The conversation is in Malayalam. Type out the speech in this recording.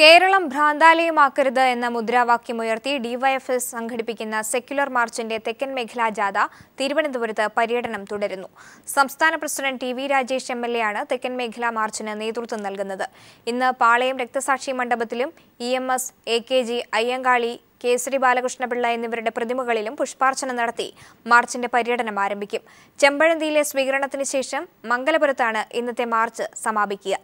കേരളം ഭ്രാന്താലയമാക്കരുത് എന്ന മുദ്രാവാക്യം ഉയർത്തി ഡിവൈഎഫ്എസ് സംഘടിപ്പിക്കുന്ന സെക്യുലർ മാർച്ചിന്റെ തെക്കൻ മേഖലാ ജാഥ തിരുവനന്തപുരത്ത് പര്യടനം തുടരുന്നു സംസ്ഥാന president T V Rajesh M L എയാണ് തെക്കൻ മേഖലാ മാർച്ചിന് നേതൃത്വം നൽകുന്നത് ഇന്ന് പാളയം രക്തസാക്ഷി മണ്ഡപത്തിലും E M S A K G Ayyankali Kesari Balakrishna Pillai എന്നിവരുടെ പ്രതിമകളിലും പുഷ്പാർച്ചന നടത്തി മാർച്ചിന്റെ പര്യടനം ആരംഭിക്കും ചെമ്പഴന്തിയിലെ സ്വീകരണത്തിന് ശേഷം മംഗലപുരത്താണ് ഇന്നത്തെ മാർച്ച് സമാപിക്കുക